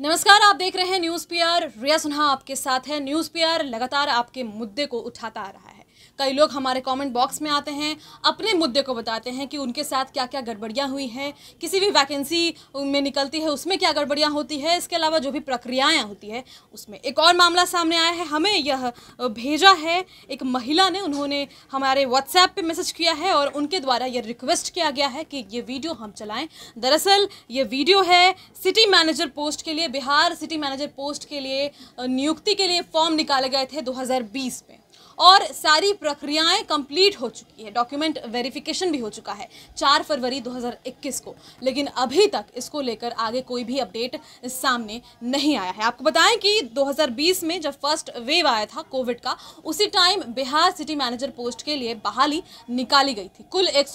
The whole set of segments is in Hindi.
नमस्कार आप देख रहे हैं न्यूज़ पीआर रिया सुनहा आपके साथ है न्यूज़ पीआर लगातार आपके मुद्दे को उठाता आ रहा है कई लोग हमारे कमेंट बॉक्स में आते हैं अपने मुद्दे को बताते हैं कि उनके साथ क्या क्या गड़बड़ियाँ हुई हैं किसी भी वैकेंसी में निकलती है उसमें क्या गड़बड़ियाँ होती है इसके अलावा जो भी प्रक्रियाएँ होती है उसमें एक और मामला सामने आया है हमें यह भेजा है एक महिला ने उन्होंने हमारे व्हाट्सएप पर मैसेज किया है और उनके द्वारा यह रिक्वेस्ट किया गया है कि ये वीडियो हम चलाएँ दरअसल ये वीडियो है सिटी मैनेजर पोस्ट के लिए बिहार सिटी मैनेजर पोस्ट के लिए नियुक्ति के लिए फॉर्म निकाले गए थे 2020 में और सारी प्रक्रियाएं कंप्लीट हो चुकी है डॉक्यूमेंट वेरिफिकेशन भी हो चुका है चार फरवरी 2021 को लेकिन अभी तक इसको लेकर आगे कोई भी अपडेट सामने नहीं आया है आपको बताएं कि 2020 में जब फर्स्ट वेव आया था कोविड का उसी time Bihar city manager post के लिए बहाली निकाली गई थी कुल एक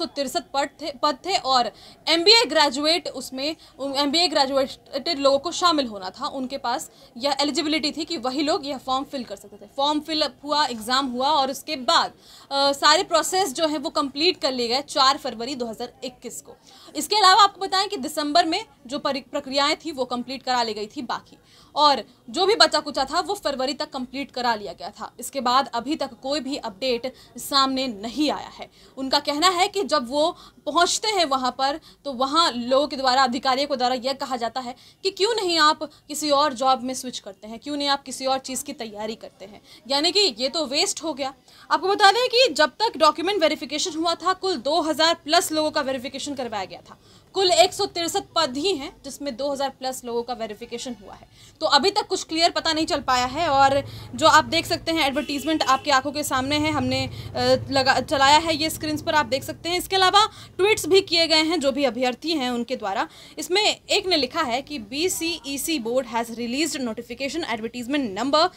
पद थे पद थे और एम ग्रेजुएट उसमें एम ग्रेजुएटेड लोगों को शामिल होना था उनके पास यह एलिजिबिलिटी थी कि वही लोग यह फॉर्म फिल कर सकते थे फॉर्म फिलअप हुआ एग्ज़ाम हुआ और उसके बाद आ, सारे प्रोसेस जो है वो कंप्लीट कर लिए गए चार फरवरी 2021 को इसके अलावा आपको बताएं कि दिसंबर में जो प्रक्रियाएं थी वो कंप्लीट करा ली गई थी बाकी और जो भी बचा कुचा था वो फरवरी तक कंप्लीट करा लिया गया था इसके बाद अभी तक कोई भी अपडेट सामने नहीं आया है उनका कहना है कि जब वो पहुंचते हैं वहां पर तो वहां लोगों के द्वारा अधिकारियों के द्वारा यह कहा जाता है कि क्यों नहीं आप किसी और जॉब में स्विच करते हैं क्यों नहीं आप किसी और चीज़ की तैयारी करते हैं यानी कि ये तो वेस्ट हो गया आपको बता दें कि जब तक डॉक्यूमेंट वेरिफिकेशन हुआ था कुल 2000 प्लस लोगों का वेरिफिकेशन करवाया गया था कुल एक पद ही हैं जिसमें 2000 प्लस लोगों का वेरिफिकेशन हुआ है तो अभी तक कुछ क्लियर पता नहीं चल पाया है और जो आप देख सकते हैं एडवर्टीजमेंट आपकी आंखों के सामने है हमने लगा चलाया है ये स्क्रीन पर आप देख सकते हैं इसके अलावा ट्वीट्स भी किए गए हैं जो भी अभ्यर्थी हैं उनके द्वारा इसमें एक ने लिखा है कि B board has release notification advertisement number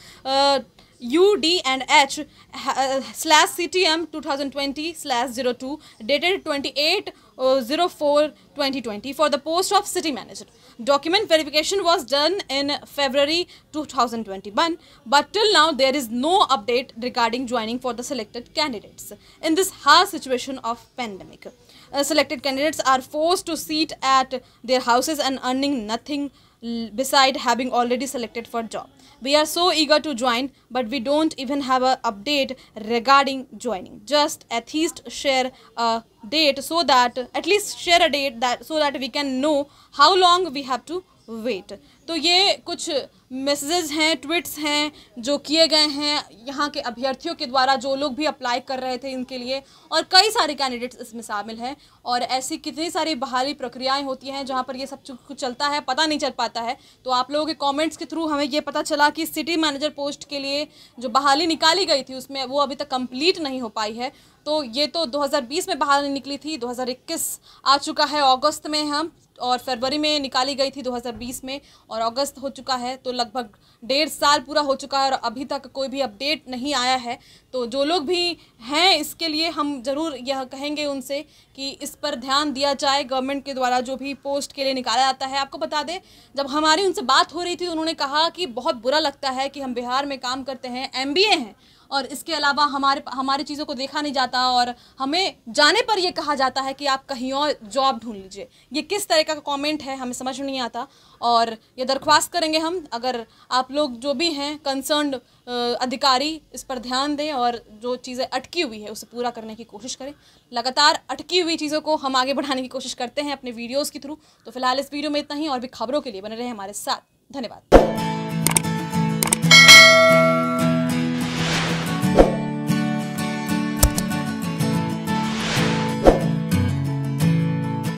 U, D and H uh, slash CTM 2020 slash 02 dated 28 uh, 04 2020 for the post of city manager. Document verification was done in February 2021 but till now there is no update regarding joining for the selected candidates in this harsh situation of pandemic. Uh, selected candidates are forced to sit at their houses and earning nothing beside having already selected for job. We are so eager to join but we don't even have an update regarding joining. Just at least share a date so that at least share a date that so that we can know how long we have to wait तो ये कुछ मैसेजेस हैं ट्वीट्स हैं जो किए गए हैं यहाँ के अभ्यर्थियों के द्वारा जो लोग भी अप्लाई कर रहे थे इनके लिए और कई सारे कैंडिडेट्स इसमें शामिल हैं और ऐसी कितनी सारी बहाली प्रक्रियाएं होती हैं जहाँ पर ये सब कुछ चलता है पता नहीं चल पाता है तो आप लोगों के कमेंट्स के थ्रू हमें ये पता चला कि सिटी मैनेजर पोस्ट के लिए जो बहाली निकाली गई थी उसमें वो अभी तक कम्प्लीट नहीं हो पाई है तो ये तो दो में बहाली निकली थी दो आ चुका है अगस्त में हम और फरवरी में निकाली गई थी 2020 में और अगस्त हो चुका है तो लगभग डेढ़ साल पूरा हो चुका है और अभी तक कोई भी अपडेट नहीं आया है तो जो लोग भी हैं इसके लिए हम ज़रूर यह कहेंगे उनसे कि इस पर ध्यान दिया जाए गवर्नमेंट के द्वारा जो भी पोस्ट के लिए निकाला जाता है आपको बता दें जब हमारी उनसे बात हो रही थी उन्होंने कहा कि बहुत बुरा लगता है कि हम बिहार में काम करते हैं एम हैं और इसके अलावा हमारे हमारी चीज़ों को देखा नहीं जाता और हमें जाने पर यह कहा जाता है कि आप कहीं और जॉब ढूंढ लीजिए ये किस तरह का कमेंट है हमें समझ नहीं आता और ये दरख्वास्त करेंगे हम अगर आप लोग जो भी हैं कंसर्न अधिकारी इस पर ध्यान दें और जो चीज़ें अटकी हुई है उसे पूरा करने की कोशिश करें लगातार अटकी हुई चीज़ों को हम आगे बढ़ाने की कोशिश करते हैं अपने वीडियोज़ के थ्रू तो फिलहाल इस वीडियो में इतना ही और भी खबरों के लिए बने रहे हमारे साथ धन्यवाद